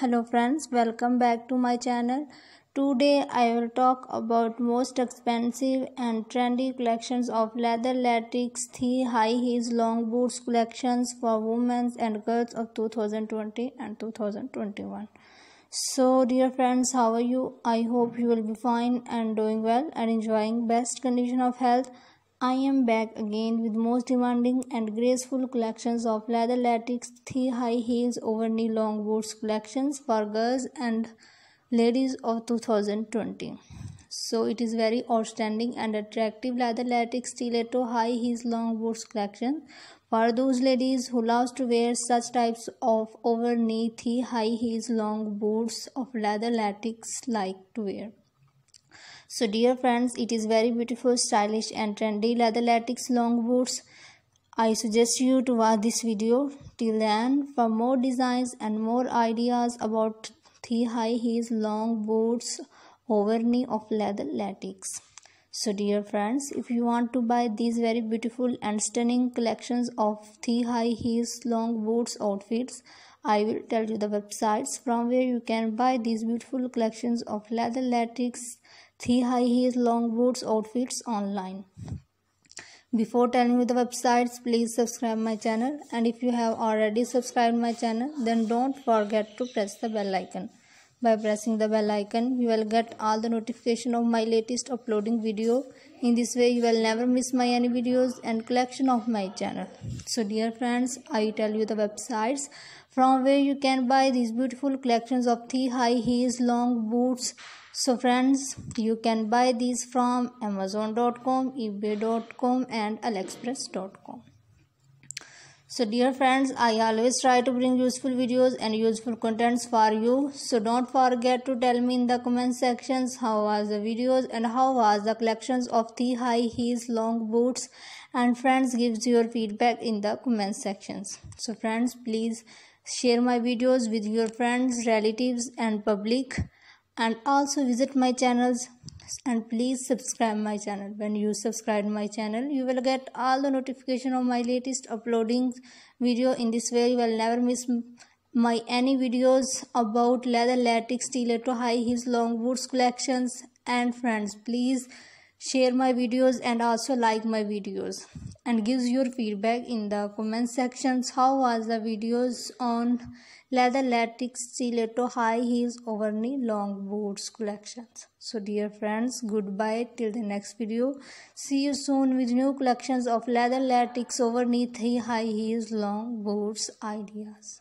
hello friends welcome back to my channel today i will talk about most expensive and trendy collections of leather latex thigh high heels long boots collections for women and girls of 2020 and 2021 so dear friends how are you i hope you will be fine and doing well and enjoying best condition of health I am back again with most demanding and graceful collections of leather latex, thigh-high heels over knee-long boots collections for girls and ladies of 2020. So it is very outstanding and attractive leather latex stiletto high heels long boots collection for those ladies who love to wear such types of over knee thigh high heels long boots of leather latex like to wear so dear friends it is very beautiful stylish and trendy leather latex long boots I suggest you to watch this video till then for more designs and more ideas about thigh high heels long boots over knee of leather latex. So dear friends, if you want to buy these very beautiful and stunning collections of thigh high heels long boots outfits, I will tell you the websites from where you can buy these beautiful collections of leather latex thigh heels long boots outfits online before telling you the websites please subscribe my channel and if you have already subscribed my channel then don't forget to press the bell icon by pressing the bell icon you will get all the notification of my latest uploading video in this way you will never miss my any videos and collection of my channel so dear friends i tell you the websites from where you can buy these beautiful collections of thigh high heels long boots so friends you can buy these from amazon.com ebay.com and aliexpress.com so dear friends i always try to bring useful videos and useful contents for you so don't forget to tell me in the comment sections how was the videos and how was the collections of the high heels long boots and friends gives your feedback in the comment sections so friends please share my videos with your friends relatives and public and also visit my channels and please subscribe my channel when you subscribe my channel you will get all the notification of my latest uploading video in this way you will never miss my any videos about leather latex to high heels long boots collections and friends please share my videos and also like my videos and gives your feedback in the comment sections how was the videos on leather latex stiletto high heels over knee long boots collections so dear friends goodbye till the next video see you soon with new collections of leather latex over knee high heels long boots ideas